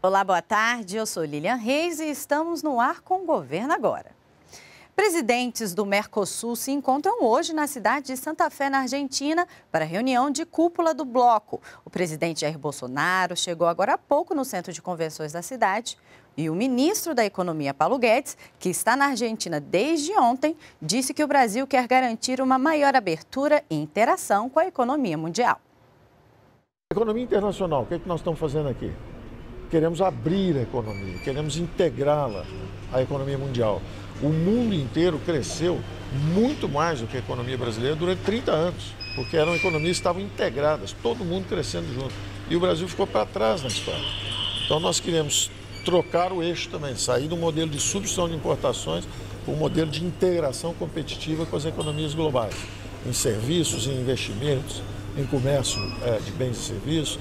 Olá, boa tarde. Eu sou Lilian Reis e estamos no ar com o governo agora. Presidentes do Mercosul se encontram hoje na cidade de Santa Fé, na Argentina, para reunião de cúpula do bloco. O presidente Jair Bolsonaro chegou agora há pouco no centro de convenções da cidade e o ministro da Economia, Paulo Guedes, que está na Argentina desde ontem, disse que o Brasil quer garantir uma maior abertura e interação com a economia mundial. Economia internacional, o que, é que nós estamos fazendo aqui? queremos abrir a economia, queremos integrá-la à economia mundial. O mundo inteiro cresceu muito mais do que a economia brasileira durante 30 anos, porque eram economias que estavam integradas, todo mundo crescendo junto. E o Brasil ficou para trás na história. Então nós queremos trocar o eixo também, sair do modelo de substituição de importações para um modelo de integração competitiva com as economias globais, em serviços, em investimentos, em comércio é, de bens e serviços,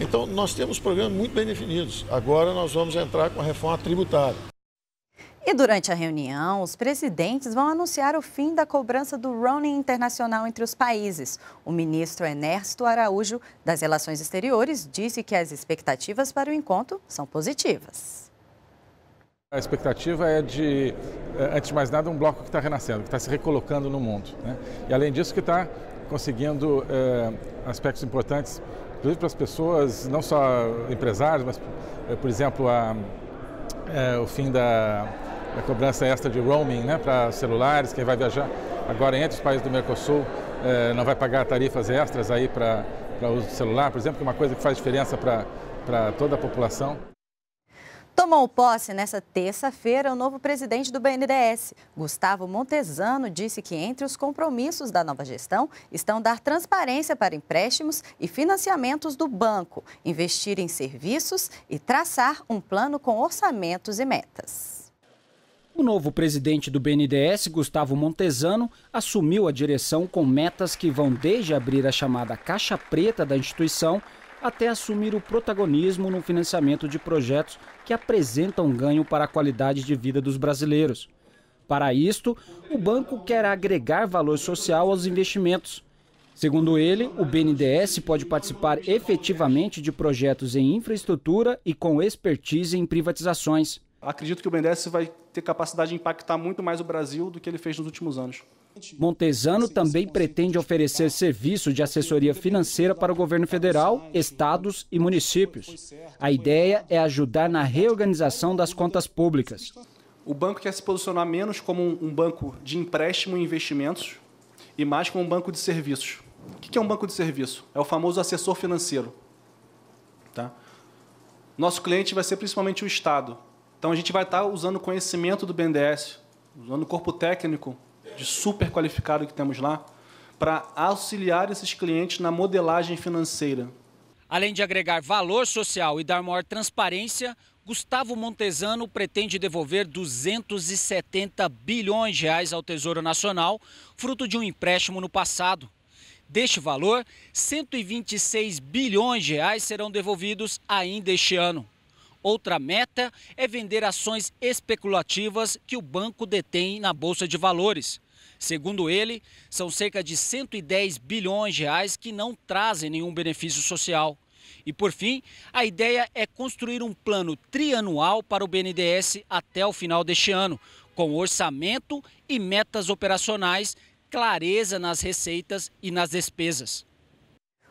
então, nós temos programas muito bem definidos. Agora nós vamos entrar com a reforma tributária. E durante a reunião, os presidentes vão anunciar o fim da cobrança do roaming internacional entre os países. O ministro Ernesto Araújo, das Relações Exteriores, disse que as expectativas para o encontro são positivas. A expectativa é de, eh, antes de mais nada, um bloco que está renascendo, que está se recolocando no mundo. Né? E além disso, que está conseguindo é, aspectos importantes inclusive para as pessoas, não só empresários, mas, eh, por exemplo, a, é, o fim da, da, cobrança extra de roaming né, para celulares, quem vai viajar agora entre os países do Mercosul é, não vai pagar tarifas extras aí para, para uso do celular, por exemplo, que é uma coisa que faz diferença para, para toda a população. Tomou posse nesta terça-feira o novo presidente do BNDES. Gustavo Montezano, disse que entre os compromissos da nova gestão estão dar transparência para empréstimos e financiamentos do banco, investir em serviços e traçar um plano com orçamentos e metas. O novo presidente do BNDES, Gustavo Montezano, assumiu a direção com metas que vão desde abrir a chamada Caixa Preta da instituição até assumir o protagonismo no financiamento de projetos que apresentam ganho para a qualidade de vida dos brasileiros. Para isto, o banco quer agregar valor social aos investimentos. Segundo ele, o BNDES pode participar efetivamente de projetos em infraestrutura e com expertise em privatizações. Acredito que o BNDES vai ter capacidade de impactar muito mais o Brasil do que ele fez nos últimos anos. Montesano também pretende oferecer serviço de assessoria financeira para o governo federal, estados e municípios. A ideia é ajudar na reorganização das contas públicas. O banco quer se posicionar menos como um banco de empréstimo e investimentos e mais como um banco de serviços. O que é um banco de serviço? É o famoso assessor financeiro. Tá? Nosso cliente vai ser principalmente o Estado então a gente vai estar usando o conhecimento do BNDES, usando o corpo técnico de super qualificado que temos lá, para auxiliar esses clientes na modelagem financeira. Além de agregar valor social e dar maior transparência, Gustavo Montesano pretende devolver 270 bilhões de reais ao Tesouro Nacional, fruto de um empréstimo no passado. Deste valor, 126 bilhões de reais serão devolvidos ainda este ano. Outra meta é vender ações especulativas que o banco detém na Bolsa de Valores. Segundo ele, são cerca de 110 bilhões de reais que não trazem nenhum benefício social. E por fim, a ideia é construir um plano trianual para o BNDES até o final deste ano, com orçamento e metas operacionais, clareza nas receitas e nas despesas.